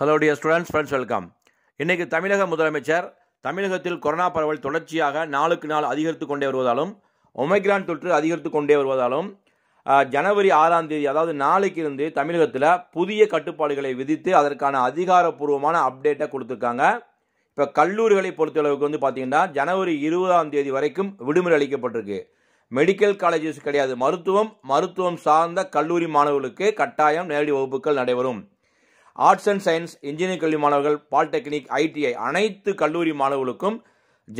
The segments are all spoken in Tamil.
hello dear students friends welcome இன்றைக்கு தமிழக முதலமைச்சர் தமிழகத்தில் கொரோனா பரவல் தொடர்ச்சியாக நாளுக்கு நாள் அதிகரித்து கொண்டே வருவதாலும் ஒமைக்ரான் தொற்று அதிகரித்து கொண்டே வருவதாலும் ஜனவரி ஆறாம் தேதி அதாவது நாளைக்கு இருந்து தமிழகத்தில் புதிய கட்டுப்பாடுகளை விதித்து அதற்கான அதிகாரப்பூர்வமான அப்டேட்டை கொடுத்துருக்காங்க இப்போ கல்லூரிகளை பொறுத்தளவுக்கு வந்து பார்த்திங்கன்னா ஜனவரி இருபதாம் தேதி வரைக்கும் விடுமுறை அளிக்கப்பட்டிருக்கு மெடிக்கல் காலேஜஸ் கிடையாது மருத்துவம் மருத்துவம் சார்ந்த கல்லூரி மாணவர்களுக்கு கட்டாயம் நேரடி வகுப்புகள் நடைபெறும் ஆர்ட்ஸ் அண்ட் சயின்ஸ் இன்ஜினியரிங் கல்வி மாணவர்கள் பாலிடெக்னிக் ஐடிஐ அனைத்து கல்லூரி மாணவர்களுக்கும்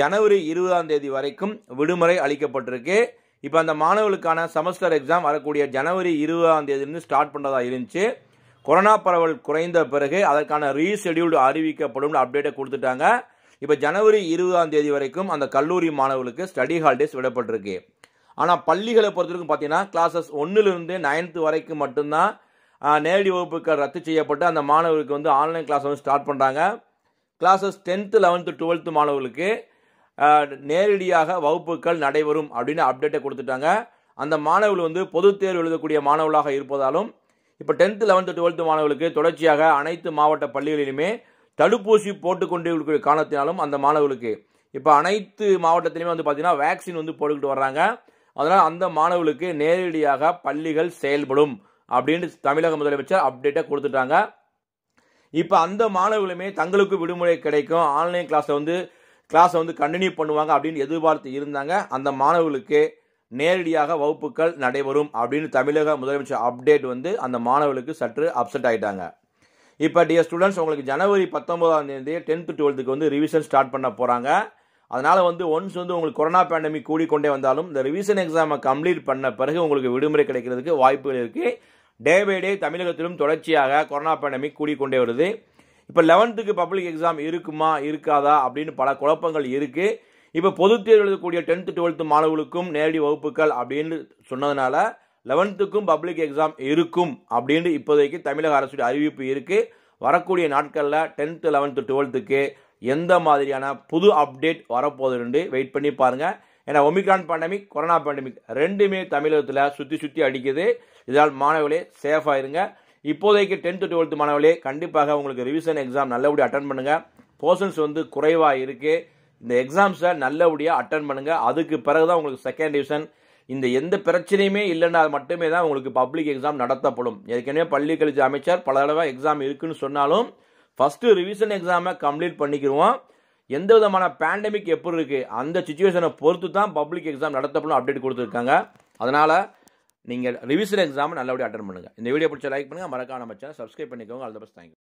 ஜனவரி இருபதாம் தேதி வரைக்கும் விடுமுறை அளிக்கப்பட்டிருக்கு இப்போ அந்த மாணவர்களுக்கான செமஸ்டர் எக்ஸாம் வரக்கூடிய ஜனவரி இருபதாம் தேதியிலிருந்து ஸ்டார்ட் பண்ணதாக இருந்துச்சு கொரோனா பரவல் குறைந்த பிறகு அதற்கான ரீஷெடியூல்டு அறிவிக்கப்படும் அப்டேட்டை கொடுத்துட்டாங்க இப்போ ஜனவரி இருபதாம் தேதி வரைக்கும் அந்த கல்லூரி மாணவர்களுக்கு ஸ்டடி ஹாலிடேஸ் விடப்பட்டிருக்கு ஆனால் பள்ளிகளை பொறுத்தவரைக்கும் பார்த்தீங்கன்னா கிளாஸஸ் ஒன்றுலேருந்து நைன்த்து வரைக்கும் மட்டும்தான் நேரடி வகுப்புகள் ரத்து செய்யப்பட்டு அந்த மாணவருக்கு வந்து ஆன்லைன் கிளாஸ் வந்து ஸ்டார்ட் பண்ணுறாங்க கிளாஸஸ் டென்த்து லெவன்த்து டுவெல்த்து மாணவர்களுக்கு நேரடியாக வகுப்புகள் நடைபெறும் அப்படின்னு அப்டேட்டை கொடுத்துட்டாங்க அந்த மாணவர்கள் வந்து பொது தேர்வு எழுதக்கூடிய மாணவர்களாக இருப்பதாலும் இப்போ டென்த்து லெவன்த்து டுவெல்த்து மாணவர்களுக்கு தொடர்ச்சியாக அனைத்து மாவட்ட பள்ளிகளிலுமே தடுப்பூசி போட்டுக்கொண்டு இருக்கிற காரணத்தினாலும் அந்த மாணவர்களுக்கு இப்போ அனைத்து மாவட்டத்திலுமே வந்து பார்த்திங்கன்னா வேக்சின் வந்து போட்டுக்கிட்டு வர்றாங்க அதனால் அந்த மாணவர்களுக்கு நேரடியாக பள்ளிகள் செயல்படும் அப்படின்னு தமிழக முதலமைச்சர் அப்டேட்டை கொடுத்துட்டாங்க இப்போ அந்த மாணவர்களுமே தங்களுக்கு விடுமுறை கிடைக்கும் ஆன்லைன் கிளாஸை வந்து கிளாஸை வந்து கண்டினியூ பண்ணுவாங்க அப்படின்னு எதிர்பார்த்து இருந்தாங்க அந்த மாணவர்களுக்கு நேரடியாக வகுப்புகள் நடைபெறும் அப்படின்னு தமிழக முதலமைச்சர் அப்டேட் வந்து அந்த மாணவர்களுக்கு சற்று அப்செட் ஆகிட்டாங்க இப்போ டிஎஸ் ஸ்டூடெண்ட்ஸ் உங்களுக்கு ஜனவரி பத்தொம்போதாம் தேதி டென்த்து டுவெல்த்துக்கு வந்து ரிவிஷன் ஸ்டார்ட் பண்ண போகிறாங்க அதனால் வந்து ஒன்ஸ் வந்து உங்களுக்கு கொரோனா பேண்டமிக் கூடிக்கொண்டே வந்தாலும் இந்த ரிவிஷன் எக்ஸாமை கம்ப்ளீட் பண்ண பிறகு உங்களுக்கு விடுமுறை கிடைக்கிறதுக்கு வாய்ப்புகள் இருக்குது டே பை டே தமிழகத்திலும் தொடர்ச்சியாக கொரோனா பேண்டமிக் கூடிக்கொண்டே வருது இப்போ லெவன்த்துக்கு பப்ளிக் எக்ஸாம் இருக்குமா இருக்காதா அப்படின்னு பல குழப்பங்கள் இருக்குது இப்போ பொது தேர்வு எழுதக்கூடிய டென்த்து டுவெல்த்து மாணவர்களுக்கும் நேரடி வகுப்புகள் அப்படின்னு சொன்னதுனால லெவன்த்துக்கும் பப்ளிக் எக்ஸாம் இருக்கும் அப்படின்னு இப்போதைக்கு தமிழக அரசுடைய அறிவிப்பு இருக்குது வரக்கூடிய நாட்களில் டென்த்து லெவன்த்து டுவெல்த்துக்கு எந்த மாதிரியான புது அப்டேட் வரப்போகுதுன்னு வெயிட் பண்ணி பாருங்கள் ஏன்னா ஒமிக்ரான் பேண்டமிக் கொரோனா பேண்டமிக் ரெண்டுமே தமிழகத்தில் சுற்றி சுற்றி அடிக்குது இதனால் மாணவர்களே சேஃபாக இருங்க இப்போதைக்கு டென்த்து டுவெல்த்து மாணவர்களே கண்டிப்பாக உங்களுக்கு ரிவிஷன் எக்ஸாம் நல்லபடியாக அட்டன் பண்ணுங்கள் போர்ஷன்ஸ் வந்து குறைவாக இருக்குது இந்த எக்ஸாம்ஸை நல்லபடியாக அட்டன் பண்ணுங்கள் அதுக்கு பிறகு தான் உங்களுக்கு செகண்ட் டிவிஷன் இந்த எந்த பிரச்சனையுமே இல்லைன்னா மட்டுமே தான் உங்களுக்கு பப்ளிக் எக்ஸாம் நடத்தப்படும் ஏற்கனவே பள்ளி கல்வி அமைச்சர் பல தடவை எக்ஸாம் இருக்குன்னு சொன்னாலும் ஃபஸ்ட்டு ரிவிஷன் எக்ஸாமை கம்ப்ளீட் பண்ணிக்கிடுவோம் எந்த விதமான பேண்டமிக் எப்படி இருக்குது அந்த சுச்சுவேஷனை பொறுத்து தான் பப்ளிக் எக்ஸாம் நடத்தப்படும் அப்டேட் கொடுத்துருக்காங்க அதனால் நீங்கள் ரிவிசல் எக்ஸாம் நல்லபடியாக அட்டன் பண்ணுங்கள் இந்த வீடியோ பிடிச்ச லைக் பண்ணுங்கள் மறக்காம நம்ம சேனல் சப்ஸ்கிரைப் பண்ணிக்கோங்க ஆல் பஸ் பெஸ்ட் தேங்க்யூ